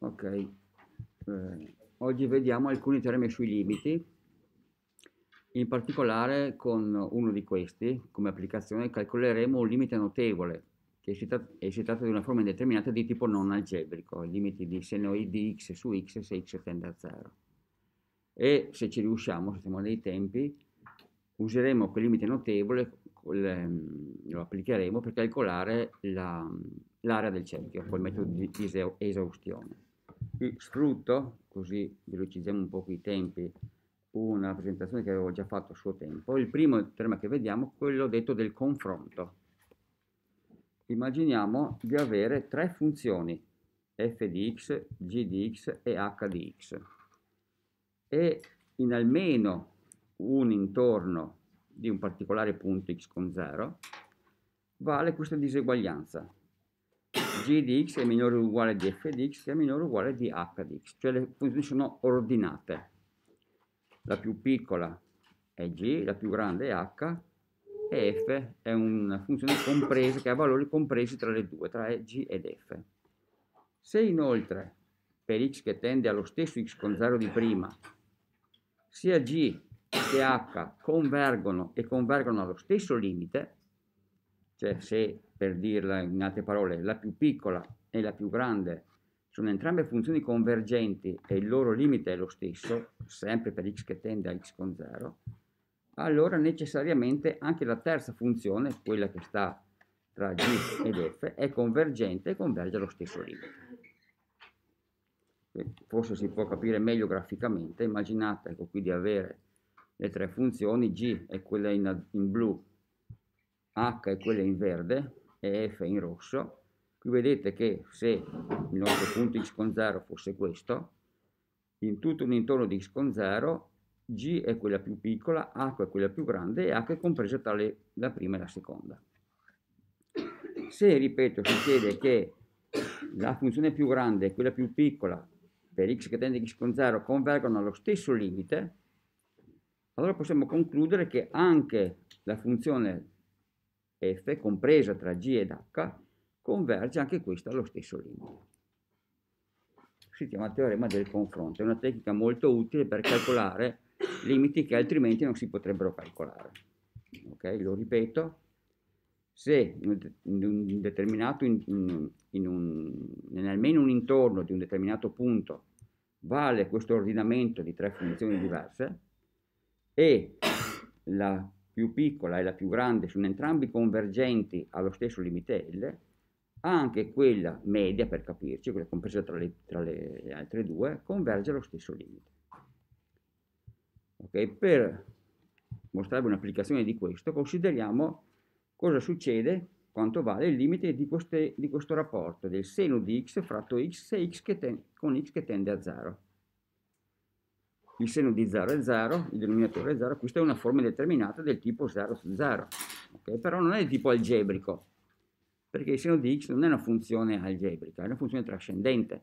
Ok, eh, oggi vediamo alcuni teoremi sui limiti, in particolare con uno di questi, come applicazione, calcoleremo un limite notevole, che si, tra si tratta di una forma indeterminata di tipo non algebrico, i limiti di seno i di x su x se x tende a 0. E se ci riusciamo, se siamo nei tempi, useremo quel limite notevole, ehm, lo applicheremo per calcolare l'area la, del cerchio col metodo di esaustione sfrutto, così velocizziamo un po' i tempi, una presentazione che avevo già fatto a suo tempo. Il primo tema che vediamo è quello detto del confronto. Immaginiamo di avere tre funzioni, f di x, g di x e h di x. E in almeno un intorno di un particolare punto x con 0 vale questa diseguaglianza g di x è minore o uguale di f di x che è minore o uguale di h di x, cioè le funzioni sono ordinate. La più piccola è g, la più grande è h e f è una funzione compresa che ha valori compresi tra le due, tra g ed f. Se inoltre per x che tende allo stesso x con 0 di prima, sia g che h convergono e convergono allo stesso limite, cioè se, per dirla in altre parole, la più piccola e la più grande sono entrambe funzioni convergenti e il loro limite è lo stesso, sempre per x che tende a x con 0, allora necessariamente anche la terza funzione, quella che sta tra g ed f, è convergente e converge allo stesso limite eh, forse si può capire meglio graficamente, immaginate ecco qui di avere le tre funzioni, g è quella in, in, blu H è quella in verde e F è in rosso. Qui vedete che se il nostro punto X con 0 fosse questo, in tutto un intorno di X con 0, G è quella più piccola, H è quella più grande e H è compresa tra le, la prima e la seconda. Se, ripeto, succede che la funzione più grande e quella più piccola per x che tende a x con 0 convergono allo stesso limite, allora possiamo concludere che anche la funzione f compresa tra g ed h converge anche questa allo stesso limite. Si chiama teorema del confronto, è una tecnica molto utile per calcolare limiti che altrimenti non si potrebbero calcolare. Okay? Lo ripeto, se in un determinato, in, in, un, in almeno un intorno di un determinato punto vale questo ordinamento di tre funzioni diverse e la più piccola e la più grande sono entrambi convergenti allo stesso limite L, anche quella media, per capirci, quella compresa tra le, tra le, altre due, converge allo stesso limite. Okay, per mostrarvi un'applicazione di questo, consideriamo cosa succede, quanto vale il limite di, queste, di questo rapporto del seno di x fratto x se x che ten, con x che tende a 0 il seno di 0 è 0, il denominatore è 0, questa è una forma determinata del tipo 0 su 0, okay? però non è di tipo algebrico, perché il seno di x non è una funzione algebrica, è una funzione trascendente.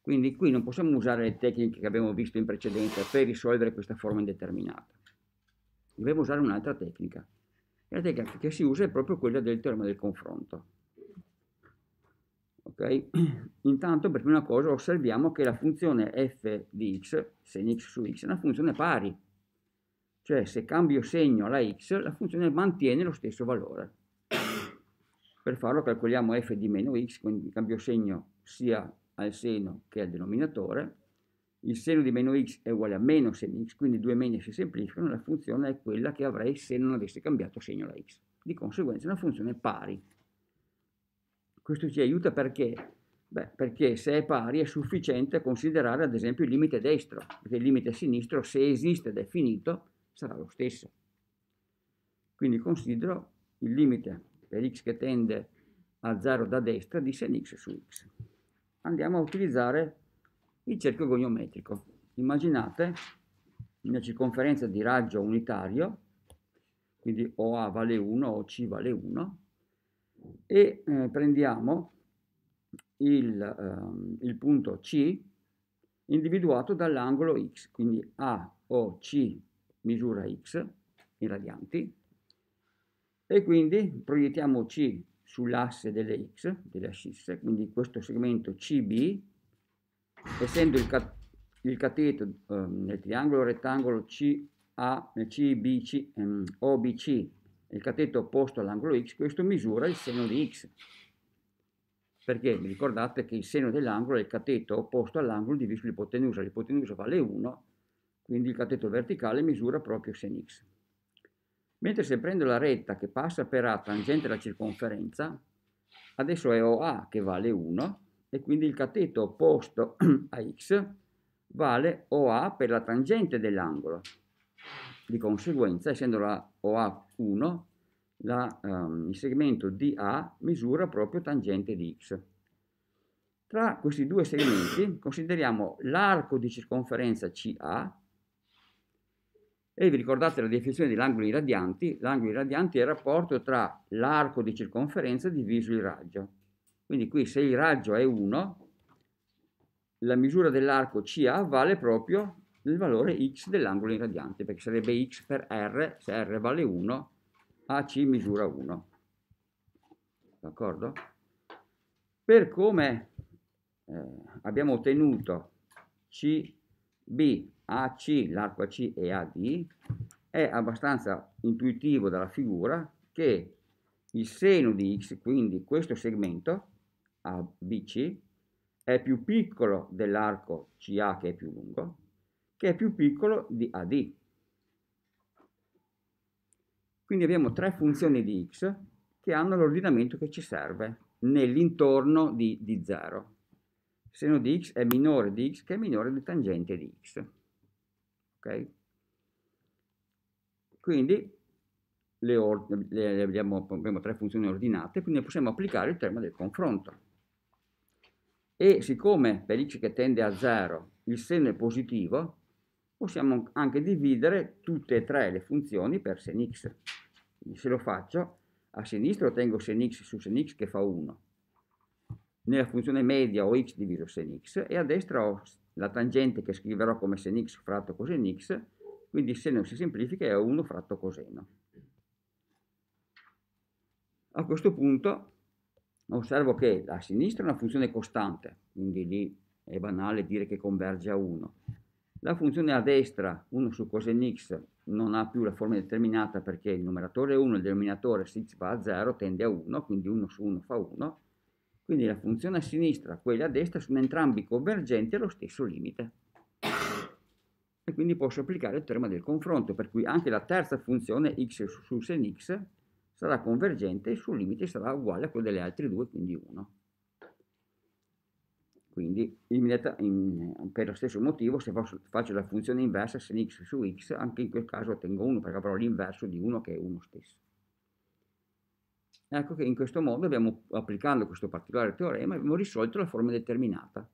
Quindi qui non possiamo usare le tecniche che abbiamo visto in precedenza per risolvere questa forma indeterminata. Dobbiamo usare un'altra tecnica. E la tecnica che si usa è proprio quella del teorema del confronto. Okay? Intanto per prima cosa osserviamo che la funzione f di x, se segno x su x, è una funzione pari. Cioè se cambio segno alla x, la funzione mantiene lo stesso valore. Per farlo calcoliamo f di meno x, quindi cambio segno sia al seno che al denominatore. Il seno di meno x è uguale a meno seno x, quindi due meno si semplificano, la funzione è quella che avrei se non avessi cambiato segno alla x. Di conseguenza è una funzione pari. Questo ci aiuta perché? Beh, perché se è pari è sufficiente considerare ad esempio il limite destro, perché il limite sinistro, se esiste ed è finito, sarà lo stesso. Quindi considero il limite per x che tende a 0 da destra di sen x su x. Andiamo a utilizzare il cerchio goniometrico. Immaginate una circonferenza di raggio unitario, quindi OA vale 1, OC vale 1, e eh, prendiamo il, ehm, il, punto C individuato dall'angolo X, quindi AOC misura X in radianti e quindi proiettiamo C sull'asse delle X, delle ascisse, quindi questo segmento CB, essendo il, cat il cateto ehm, nel triangolo rettangolo CA, CBC, ehm, OBC il cateto opposto all'angolo x, questo misura il seno di x. Perché vi ricordate che il seno dell'angolo è il cateto opposto all'angolo diviso l'ipotenusa. L'ipotenusa vale 1, quindi il cateto verticale misura proprio il sen x. Mentre se prendo la retta che passa per A tangente alla circonferenza, adesso è OA che vale 1 e quindi il cateto opposto a x vale OA per la tangente dell'angolo, di conseguenza, essendo la OA1, la, um, il segmento DA misura proprio tangente di X. Tra questi due segmenti consideriamo l'arco di circonferenza CA e vi ricordate la definizione degli angoli radianti? L'angolo radiante è il rapporto tra l'arco di circonferenza diviso il raggio. Quindi qui se il raggio è 1, la misura dell'arco CA vale proprio il valore x dell'angolo irradiante, perché sarebbe x per r, se r vale 1, ac misura 1. D'accordo? Per come eh, abbiamo ottenuto CB, AC, l'arco AC e AD, è abbastanza intuitivo dalla figura che il seno di X, quindi questo segmento ABC, è più piccolo dell'arco CA che è più lungo, che è più piccolo di AD. Quindi abbiamo tre funzioni di x che hanno l'ordinamento che ci serve nell'intorno di, di 0. Il seno di x è minore di x che è minore di tangente di x. Ok? Quindi le le abbiamo, abbiamo tre funzioni ordinate, quindi possiamo applicare il termine del confronto. E siccome per x che tende a 0 il seno è positivo, possiamo anche dividere tutte e tre le funzioni per sen x. Quindi se lo faccio, a sinistra ottengo sen x su sen x che fa 1, nella funzione media ho x diviso sen x e a destra ho la tangente che scriverò come sen x fratto cosen x, quindi se non si semplifica è 1 fratto coseno. A questo punto osservo che a sinistra è una funzione costante, quindi lì è banale dire che converge a 1. La funzione a destra, 1 su coseno x, non ha più la forma determinata perché il numeratore è 1 il denominatore se x va a 0 tende a 1, quindi 1 su 1 fa 1. Quindi la funzione a sinistra e quella a destra sono entrambi convergenti allo stesso limite. E quindi posso applicare il teorema del confronto, per cui anche la terza funzione x su sen x sarà convergente e il suo limite sarà uguale a quello delle altre due, quindi 1. Quindi eh, per lo stesso motivo se faccio la funzione inversa sin x su x, anche in quel caso ottengo 1 perché avrò l'inverso di 1 che è 1 stesso. Ecco che in questo modo abbiamo, applicando questo particolare teorema, abbiamo risolto la forma determinata.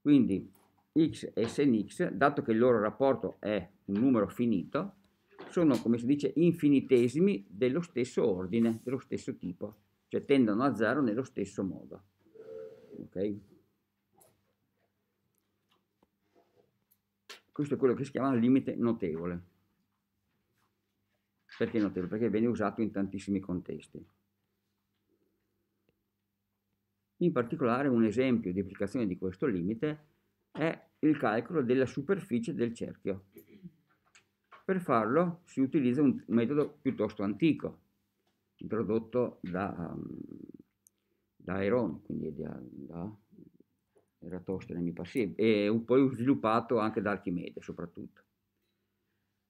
Quindi x e sin x, dato che il loro rapporto è un numero finito, sono, come si dice, infinitesimi dello stesso ordine, dello stesso tipo, cioè tendono a 0 nello stesso modo. Okay? Questo è quello che si chiama limite notevole. Perché notevole? Perché viene usato in tantissimi contesti. In particolare un esempio di applicazione di questo limite è il calcolo della superficie del cerchio. Per farlo si utilizza un metodo piuttosto antico, introdotto da, mm, da Aeron, quindi da, da Eratostene mi pare, sì, e poi sviluppato anche da Archimede soprattutto,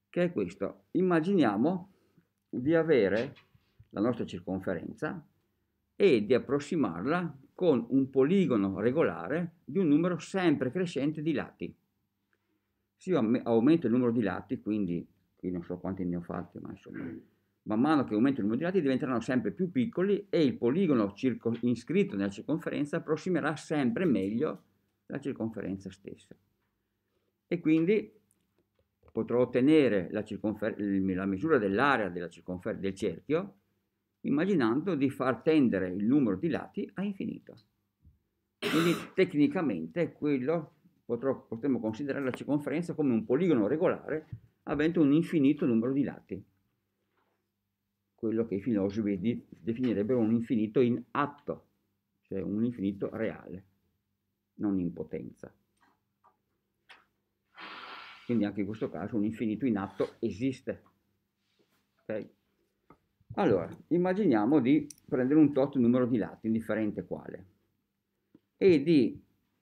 che è questo. Immaginiamo di avere la nostra circonferenza e di approssimarla con un poligono regolare di un numero sempre crescente di lati. Se io aumento il numero di lati, quindi qui non so quanti ne ho fatti, ma insomma man mano che aumentano i lati diventeranno sempre più piccoli e il poligono circo- iscritto nella circonferenza approssimerà sempre meglio la circonferenza stessa. E quindi potrò ottenere la, circonfer- la misura dell'area della circonfer- del cerchio immaginando di far tendere il numero di lati a infinito. Quindi tecnicamente quello potrò, potremmo considerare la circonferenza come un poligono regolare avendo un infinito numero di lati quello che i filosofi definirebbero un infinito in atto, cioè un infinito reale, non in potenza. Quindi anche in questo caso un infinito in atto esiste. Okay? Allora, immaginiamo di prendere un tot numero di lati, indifferente quale, e di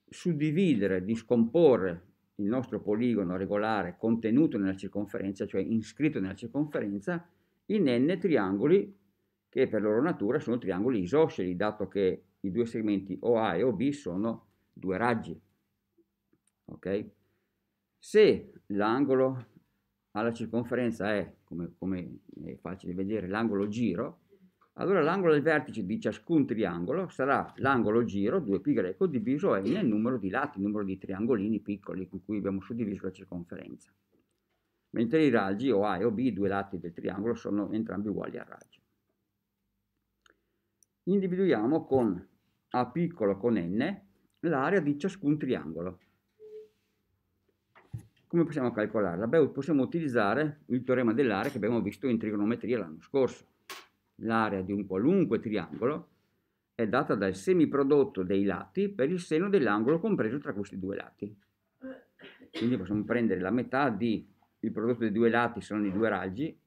suddividere, di scomporre il nostro poligono regolare contenuto nella circonferenza, cioè inscritto nella circonferenza, in n triangoli che per loro natura sono triangoli isosceli, dato che i due segmenti OA e OB sono due raggi. Okay? Se l'angolo alla circonferenza è, come, come è facile vedere, l'angolo giro, allora l'angolo del vertice di ciascun triangolo sarà l'angolo giro 2π diviso n, il numero di lati, il numero di triangolini piccoli con cui abbiamo suddiviso la circonferenza mentre i raggi o A e OB, i due lati del triangolo, sono entrambi uguali al raggio. Individuiamo con A piccolo con N l'area di ciascun triangolo. Come possiamo calcolarla? Beh, possiamo utilizzare il teorema dell'area che abbiamo visto in trigonometria l'anno scorso. L'area di un qualunque triangolo è data dal semiprodotto dei lati per il seno dell'angolo compreso tra questi due lati. Quindi possiamo prendere la metà di il prodotto dei due lati sono i due raggi,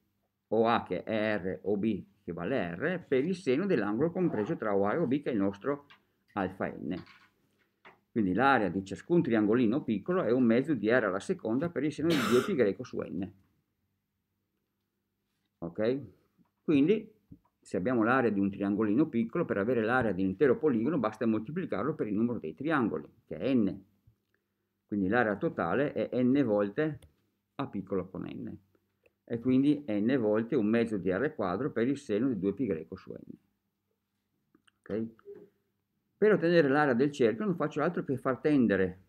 OA che è R, o B che vale R, per il seno dell'angolo compreso tra OA e OB che è il nostro alfa N. Quindi l'area di ciascun triangolino piccolo è un mezzo di R alla seconda per il seno di 2π su N. Ok? Quindi se abbiamo l'area di un triangolino piccolo, per avere l'area di un intero poligono basta moltiplicarlo per il numero dei triangoli, che è n. Quindi l'area totale è n volte a piccolo con n e quindi n volte un mezzo di r quadro per il seno di 2π su n. Okay? Per ottenere l'area del cerchio non faccio altro che far tendere,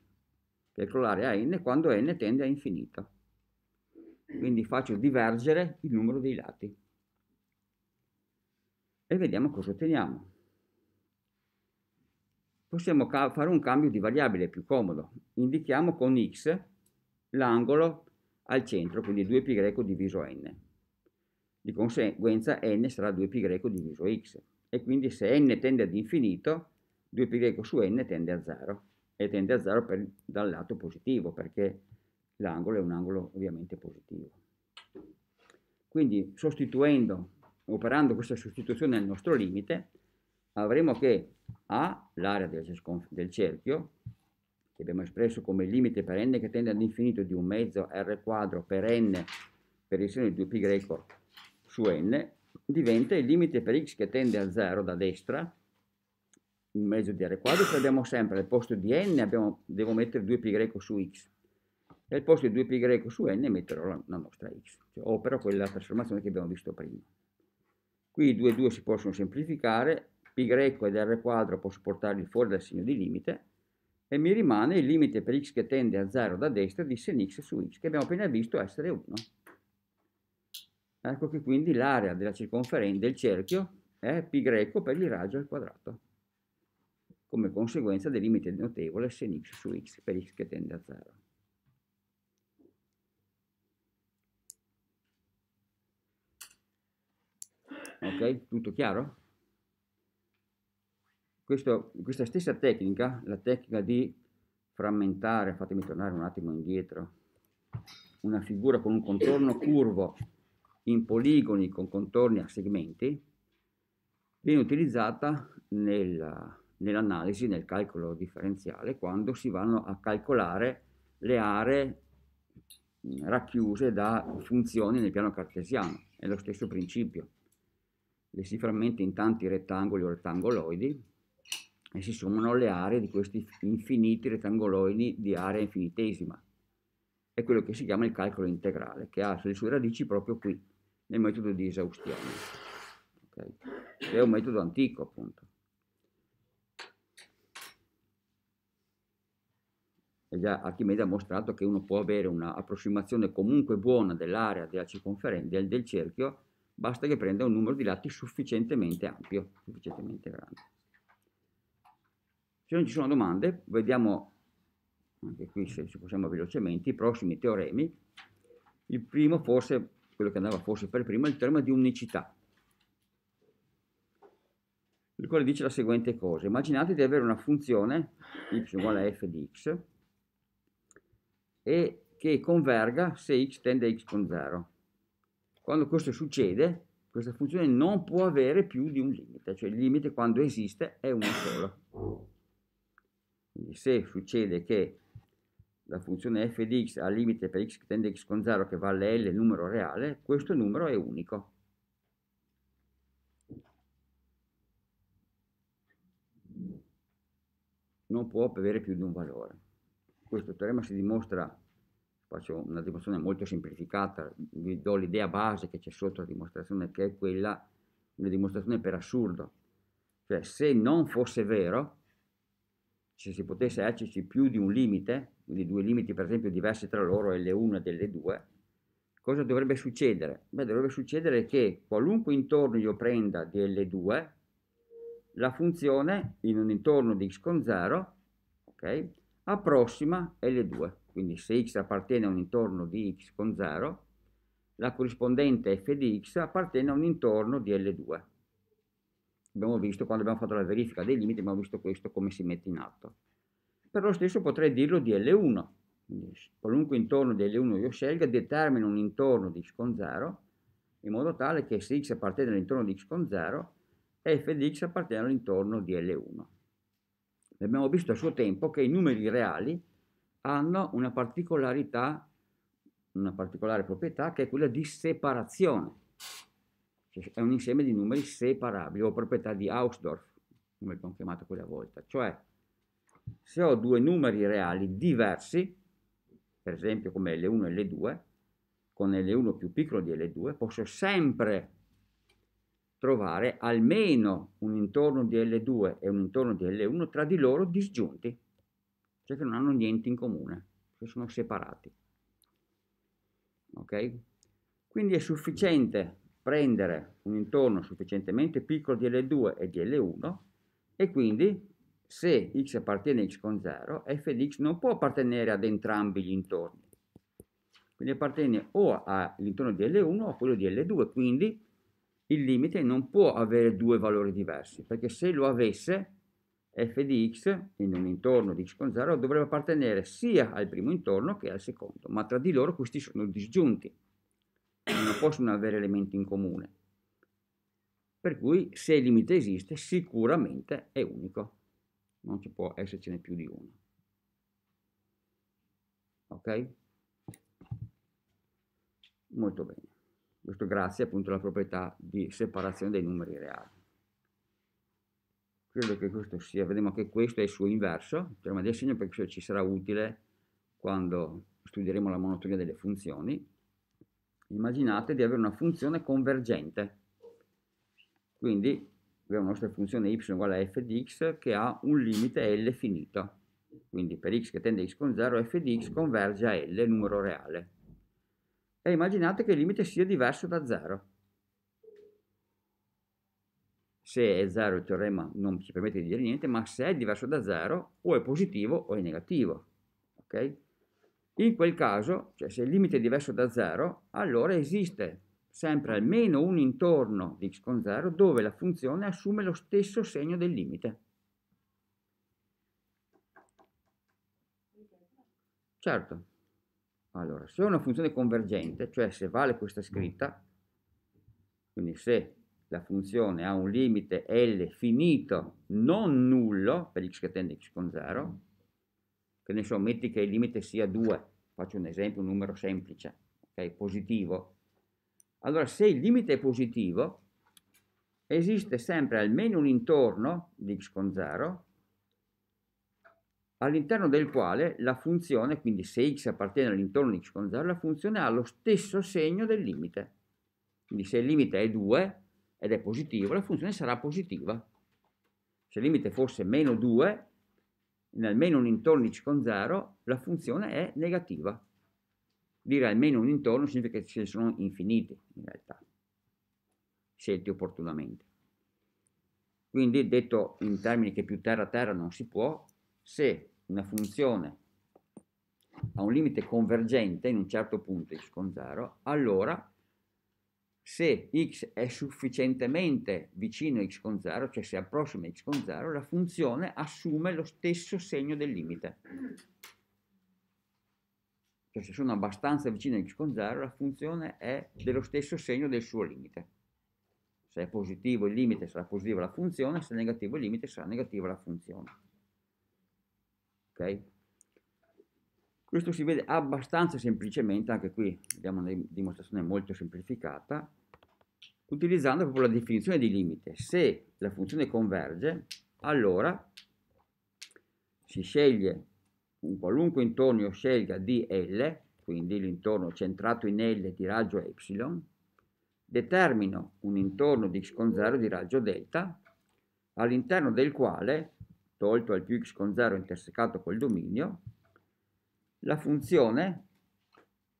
calcolare a n quando n tende a infinito. Quindi faccio divergere il numero dei lati. E vediamo cosa otteniamo. Possiamo fare un cambio di variabile più comodo. Indichiamo con x l'angolo al centro, quindi 2π diviso n. Di conseguenza n sarà 2π diviso x. E quindi se n tende ad infinito, 2π su n tende a 0. E tende a 0 per, dal lato positivo, perché l'angolo è un angolo ovviamente positivo. Quindi sostituendo, operando questa sostituzione al nostro limite, avremo che A, l'area del, del cerchio, che abbiamo espresso come limite per n che tende all'infinito di un mezzo r quadro per n per il seno di 2π greco su n, diventa il limite per x che tende a 0 da destra, un mezzo di r quadro, che abbiamo sempre al posto di n abbiamo, devo mettere 2π greco su x, e al posto di 2π greco su n metterò la, la nostra x, cioè, opero quella trasformazione che abbiamo visto prima. Qui i due e 2 si possono semplificare, π greco ed r quadro posso portarli fuori dal segno di limite, e mi rimane il limite per x che tende a 0 da destra di sen x su x, che abbiamo appena visto essere 1. Ecco che quindi l'area della circonferenza del cerchio è π greco per il raggio al quadrato, come conseguenza del limite notevole sen x su x per x che tende a 0. Ok? Tutto chiaro? questo, questa stessa tecnica, la tecnica di frammentare, fatemi tornare un attimo indietro, una figura con un contorno curvo in poligoni con contorni a segmenti, viene utilizzata nel, nell'analisi, nel calcolo differenziale, quando si vanno a calcolare le aree racchiuse da funzioni nel piano cartesiano. È lo stesso principio. Le si frammenta in tanti rettangoli o rettangoloidi e si sommano le aree di questi infiniti rettangoloidi di area infinitesima. È quello che si chiama il calcolo integrale, che ha le sue radici proprio qui, nel metodo di esaustione, okay? è un metodo antico appunto. E già Archimede ha mostrato che uno può avere un'approssimazione comunque buona dell'area della circonferenza del cerchio, basta che prenda un numero di lati sufficientemente ampio, sufficientemente grande. Se non ci sono domande, vediamo anche qui se possiamo velocemente i prossimi teoremi. Il primo forse, quello che andava forse per primo, è il teorema di unicità, il quale dice la seguente cosa. Immaginate di avere una funzione y uguale a f di x e che converga se x tende a x con 0. Quando questo succede, questa funzione non può avere più di un limite, cioè il limite quando esiste è uno solo. Quindi se succede che la funzione f di x al limite per x che tende a x con 0 che vale l numero reale, questo numero è unico. Non può avere più di un valore. Questo teorema si dimostra, faccio una dimostrazione molto semplificata, vi do l'idea base che c'è sotto la dimostrazione che è quella, una dimostrazione per assurdo. Cioè se non fosse vero, se si potesse esserci più di un limite, quindi due limiti per esempio diversi tra loro L1 e L2, cosa dovrebbe succedere? Beh, dovrebbe succedere che qualunque intorno io prenda di L2, la funzione in un intorno di x con 0, ok, approssima L2. Quindi se x appartiene a un intorno di x con 0, la corrispondente f di x appartiene a un intorno di L2. Abbiamo visto, quando abbiamo fatto la verifica dei limiti, abbiamo visto questo come si mette in atto. Per lo stesso potrei dirlo di L1. Quindi, qualunque intorno di L1 io scelga, determina un intorno di x con 0, in modo tale che se x appartiene all'intorno di x con 0, f di x appartiene all'intorno di L1. Abbiamo visto a suo tempo che i numeri reali hanno una particolarità, una particolare proprietà che è quella di separazione cioè è un insieme di numeri separabili, o proprietà di Hausdorff, come abbiamo chiamato quella volta, cioè se ho due numeri reali diversi, per esempio come L1 e L2, con L1 più piccolo di L2, posso sempre trovare almeno un intorno di L2 e un intorno di L1 tra di loro disgiunti, cioè che non hanno niente in comune, che sono separati. Ok? Quindi è sufficiente prendere un intorno sufficientemente piccolo di L2 e di L1 e quindi se x appartiene a x con 0, f di x non può appartenere ad entrambi gli intorni. Quindi appartiene o all'intorno di L1 o a quello di L2, quindi il limite non può avere due valori diversi, perché se lo avesse f di x in un intorno di x con 0 dovrebbe appartenere sia al primo intorno che al secondo, ma tra di loro questi sono disgiunti non possono avere elementi in comune. Per cui se il limite esiste sicuramente è unico, non ci può essercene più di uno. Ok? Molto bene. Questo grazie appunto alla proprietà di separazione dei numeri reali. Credo che questo sia, vedremo che questo è il suo inverso, il teorema di assegno perché ci sarà utile quando studieremo la monotonia delle funzioni immaginate di avere una funzione convergente. Quindi abbiamo la nostra funzione y uguale a f di x che ha un limite L finito. Quindi per x che tende a x con 0, f di x converge a L, numero reale. E immaginate che il limite sia diverso da 0. Se è 0 il teorema non ci permette di dire niente, ma se è diverso da 0 o è positivo o è negativo. Okay? In quel caso, cioè se il limite è diverso da 0, allora esiste sempre almeno un intorno di x con 0 dove la funzione assume lo stesso segno del limite. Certo. Allora, se è una funzione convergente, cioè se vale questa scritta, quindi se la funzione ha un limite L finito non nullo per x che tende x con 0, che ne so, metti che il limite sia 2, faccio un esempio, un numero semplice, ok, positivo, allora se il limite è positivo, esiste sempre almeno un intorno di x con 0, all'interno del quale la funzione, quindi se x appartiene all'intorno di x con 0, la funzione ha lo stesso segno del limite. Quindi se il limite è 2 ed è positivo, la funzione sarà positiva. Se il limite fosse meno 2, in almeno un intorno di con 0, la funzione è negativa. Dire almeno un intorno significa che ce ne sono infiniti, in realtà, scelti opportunamente. Quindi, detto in termini che più terra terra non si può, se una funzione ha un limite convergente in un certo punto di 0, allora se x è sufficientemente vicino a x con 0, cioè se approssima x con 0, la funzione assume lo stesso segno del limite. Cioè se sono abbastanza vicino a x con 0, la funzione è dello stesso segno del suo limite. Se è positivo il limite sarà positiva la funzione, se è negativo il limite sarà negativa la funzione. Ok? Questo si vede abbastanza semplicemente, anche qui abbiamo una dimostrazione molto semplificata, utilizzando proprio la definizione di limite. Se la funzione converge, allora si sceglie un qualunque intorno io scelga di L, quindi l'intorno centrato in L di raggio Y, determino un intorno di x con 0 di raggio delta, all'interno del quale, tolto al più x con 0 intersecato col dominio, la funzione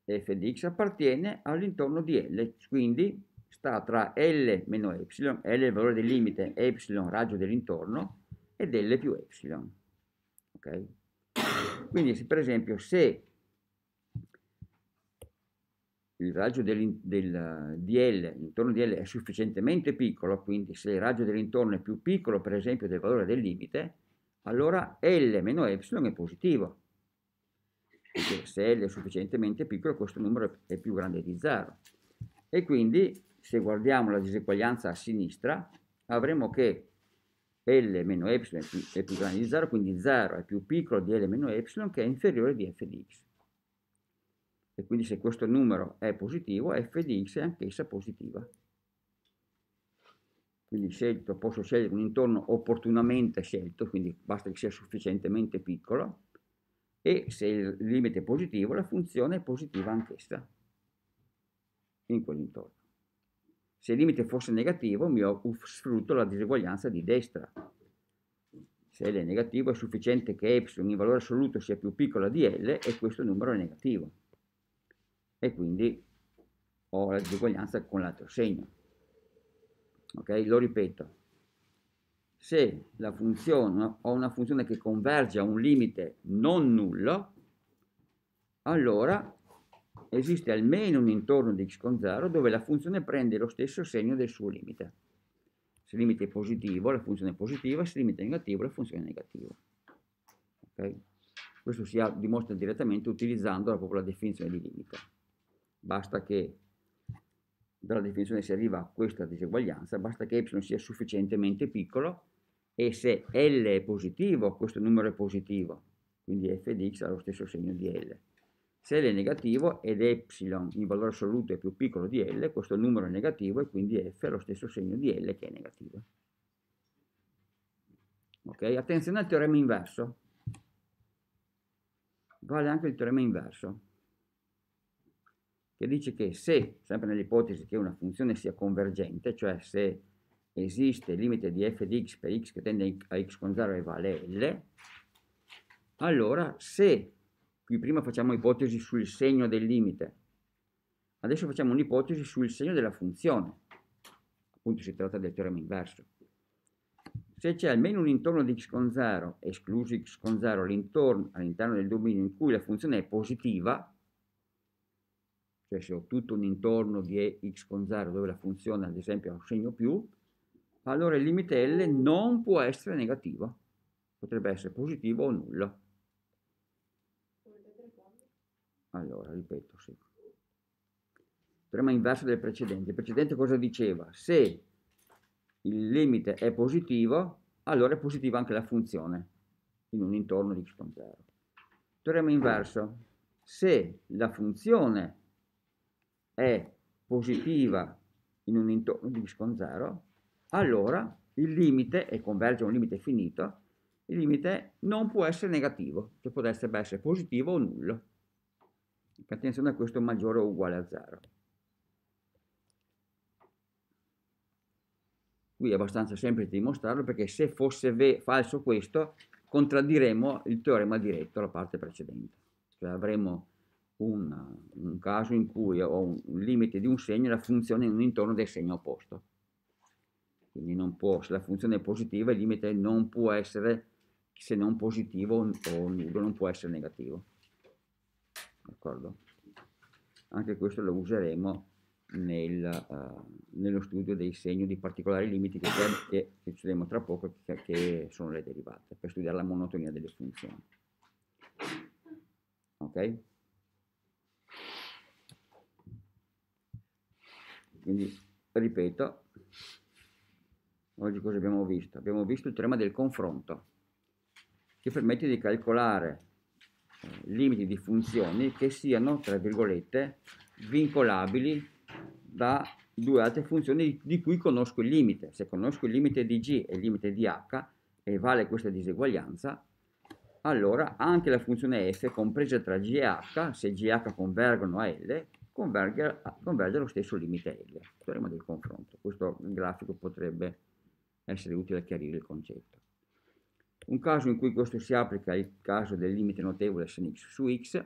f di x appartiene all'intorno di L, quindi sta tra L meno y, L è il valore del limite, y raggio dell'intorno, ed L più y. Okay? Quindi se, per esempio se il raggio del, del, di L, l'intorno di L è sufficientemente piccolo, quindi se il raggio dell'intorno è più piccolo per esempio del valore del limite, allora L meno y è positivo perché se L è sufficientemente piccolo questo numero è più grande di 0. E quindi se guardiamo la diseguaglianza a sinistra avremo che L meno Y è più, è più grande di 0, quindi 0 è più piccolo di L meno Y che è inferiore di f di x. E quindi se questo numero è positivo, f di x è anch'essa positiva. Quindi scelto, posso scegliere un intorno opportunamente scelto, quindi basta che sia sufficientemente piccolo, e se il limite è positivo la funzione è positiva anch'essa in quell'intorno. Se il limite fosse negativo mi ho sfrutto la diseguaglianza di destra. Se L è negativo è sufficiente che ε in valore assoluto sia più piccola di L e questo numero è negativo. E quindi ho la diseguaglianza con l'altro segno. Ok? Lo ripeto, se la funzione ho una funzione che converge a un limite non nullo, allora esiste almeno un intorno di x con 0 dove la funzione prende lo stesso segno del suo limite. Se il limite è positivo, la funzione è positiva, se il limite è negativo, la funzione è negativa. Okay? Questo si dimostra direttamente utilizzando proprio la definizione di limite. Basta che dalla definizione si arriva a questa diseguaglianza, basta che y sia sufficientemente piccolo e se L è positivo, questo numero è positivo, quindi f di x ha lo stesso segno di L. Se L è negativo ed e in valore assoluto è più piccolo di L, questo numero è negativo e quindi f ha lo stesso segno di L che è negativo. Ok, attenzione al teorema inverso. Vale anche il teorema inverso, che dice che se, sempre nell'ipotesi che una funzione sia convergente, cioè se esiste il limite di f di x per x che tende a x con 0 e vale L, allora se, qui prima facciamo ipotesi sul segno del limite, adesso facciamo un'ipotesi sul segno della funzione, appunto si tratta del teorema inverso. Se c'è almeno un intorno di x con 0, escluso x con 0 all'interno del dominio in cui la funzione è positiva, cioè se ho tutto un intorno di x con 0 dove la funzione ad esempio ha un segno più, allora il limite L non può essere negativo, potrebbe essere positivo o nullo. Allora, ripeto, sì. Teorema inverso del precedente. Il precedente cosa diceva? Se il limite è positivo, allora è positiva anche la funzione in un intorno di x con 0. Teorema inverso. Se la funzione è positiva in un intorno di x con 0, allora il limite, e converge a un limite finito, il limite non può essere negativo, che cioè potrebbe essere positivo o nullo. Attenzione a questo maggiore o uguale a 0. Qui è abbastanza semplice dimostrarlo perché se fosse falso questo contraddiremo il teorema diretto alla parte precedente. Cioè avremo un, un caso in cui ho un, limite di un segno e la funzione è un intorno del segno opposto quindi può, se la funzione è positiva il limite non può essere, se non positivo o nudo, non può essere negativo. D'accordo? Anche questo lo useremo nel, uh, nello studio dei segni di particolari limiti che, che, che studieremo tra poco, che, che sono le derivate, per studiare la monotonia delle funzioni. Ok? Quindi, ripeto, Oggi cosa abbiamo visto? Abbiamo visto il teorema del confronto, che permette di calcolare eh, limiti di funzioni che siano, tra virgolette, vincolabili da due altre funzioni di cui conosco il limite. Se conosco il limite di g e il limite di h e vale questa diseguaglianza, allora anche la funzione f compresa tra g e h, se g e h convergono a l, converge, converge allo stesso limite l. Teorema del confronto. Questo grafico potrebbe essere utile a chiarire il concetto. Un caso in cui questo si applica è il caso del limite notevole sin x su X,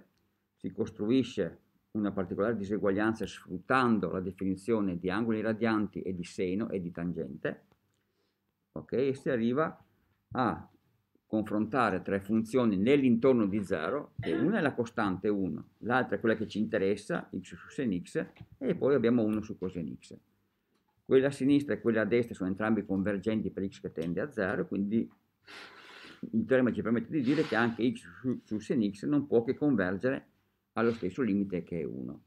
si costruisce una particolare diseguaglianza sfruttando la definizione di angoli radianti e di seno e di tangente, ok, e si arriva a confrontare tre funzioni nell'intorno di 0, che una è la costante 1, l'altra è quella che ci interessa, x su sen x, e poi abbiamo 1 su coseno x quella a sinistra e quella a destra sono entrambi convergenti per x che tende a 0, quindi il teorema ci permette di dire che anche x su, su sen x non può che convergere allo stesso limite che è 1.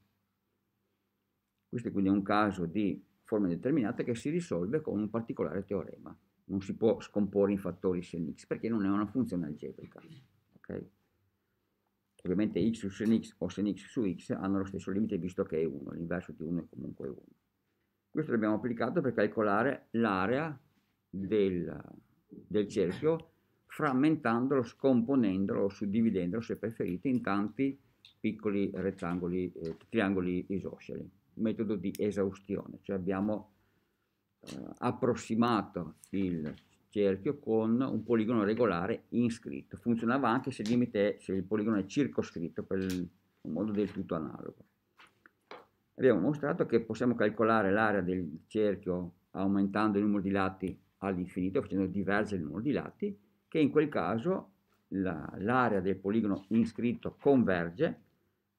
Questo è quindi un caso di forma indeterminata che si risolve con un particolare teorema. Non si può scomporre in fattori sen x perché non è una funzione algebrica. Okay? Ovviamente x su sen x o sen x su x hanno lo stesso limite visto che è 1, l'inverso di 1 è comunque 1. Questo l'abbiamo applicato per calcolare l'area del, del cerchio frammentandolo, scomponendolo o suddividendolo, se preferite, in tanti piccoli rettangoli, eh, triangoli isosceli. Metodo di esaustione, cioè abbiamo eh, approssimato il cerchio con un poligono regolare inscritto. Funzionava anche se il limite se il poligono è circoscritto per il, un modo del tutto analogo abbiamo mostrato che possiamo calcolare l'area del cerchio aumentando il numero di lati all'infinito, facendo divergere il numero di lati, che in quel caso l'area la, del poligono iscritto converge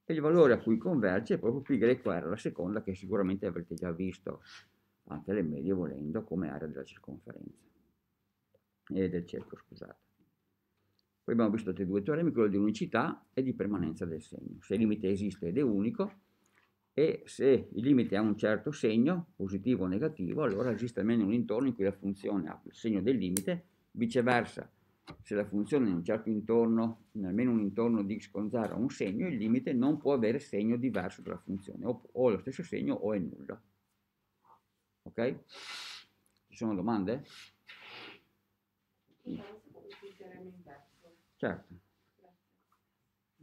e il valore a cui converge è proprio πr la seconda che sicuramente avrete già visto anche alle medie volendo come area della circonferenza e del cerchio scusate poi abbiamo visto altri due teoremi quello di unicità e di permanenza del segno se il limite esiste ed è unico e se il limite ha un certo segno, positivo o negativo, allora esiste almeno un intorno in cui la funzione ha il segno del limite, viceversa, se la funzione in un certo intorno, in almeno un intorno di x con 0 ha un segno, il limite non può avere segno diverso dalla funzione, o, o lo stesso segno o è nulla. Ok? Ci sono domande? Certo. certo.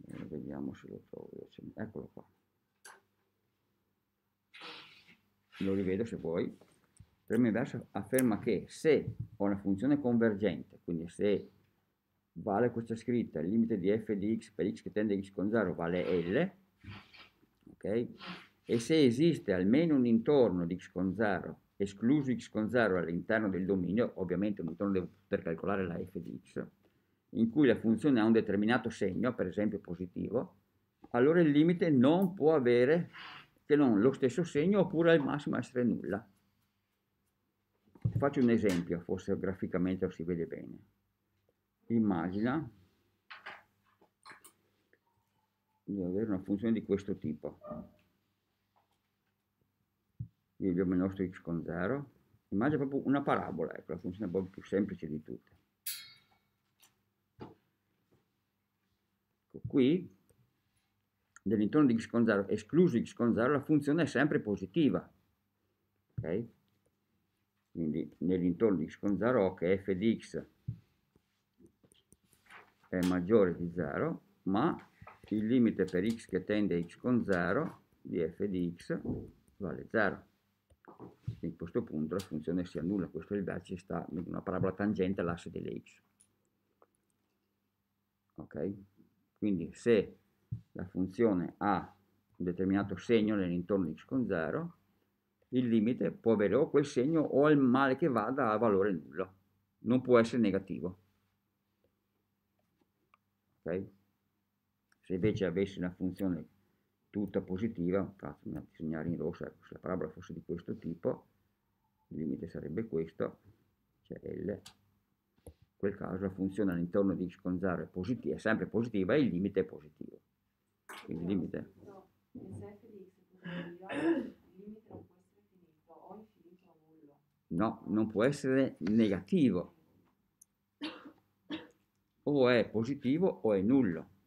Eh, vediamo se lo trovo. Eccolo qua. lo rivedo se vuoi, Premio inverso afferma che se ho una funzione convergente, quindi se vale questa scritta, il limite di f di x per x che tende a x con 0 vale L, ok? E se esiste almeno un intorno di x con 0, escluso x con 0 all'interno del dominio, ovviamente un intorno devo poter calcolare la f di x, in cui la funzione ha un determinato segno, per esempio positivo, allora il limite non può avere che non lo stesso segno oppure al massimo essere nulla. Faccio un esempio, forse graficamente lo si vede bene. Immagina di avere una funzione di questo tipo. Qui abbiamo il nostro x con 0. Immagina proprio una parabola, ecco, la funzione un più semplice di tutte. Ecco, qui dell'intorno di x con 0, escluso x con 0, la funzione è sempre positiva. Ok? Quindi nell'intorno di x con 0 ho che f di x è maggiore di 0, ma il limite per x che tende a x con 0 di f di x vale 0. Quindi a questo punto la funzione si annulla, questo è il vertice sta in una parabola tangente all'asse delle x. Ok? Quindi se la funzione ha un determinato segno nell'intorno di x con 0, il limite può avere o quel segno o il male che vada a valore nullo, non può essere negativo. Okay? Se invece avessi una funzione tutta positiva, fatemi segnare in rosso, ecco, se la parabola fosse di questo tipo, il limite sarebbe questo, cioè L, in quel caso la funzione all'intorno di x con 0 è, è sempre positiva e il limite è positivo il limite. No, non può essere negativo. O è positivo o è nullo.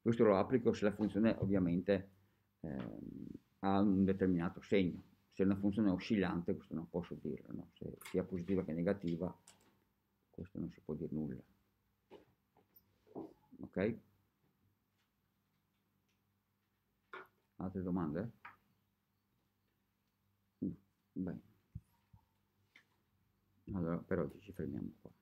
Questo lo applico se la funzione ovviamente eh, ha un determinato segno. Se è una funzione oscillante, questo non posso dirlo, no? se sia positiva che negativa, questo non si può dire nulla ok altre domande mm, bene allora per oggi ci fermiamo qua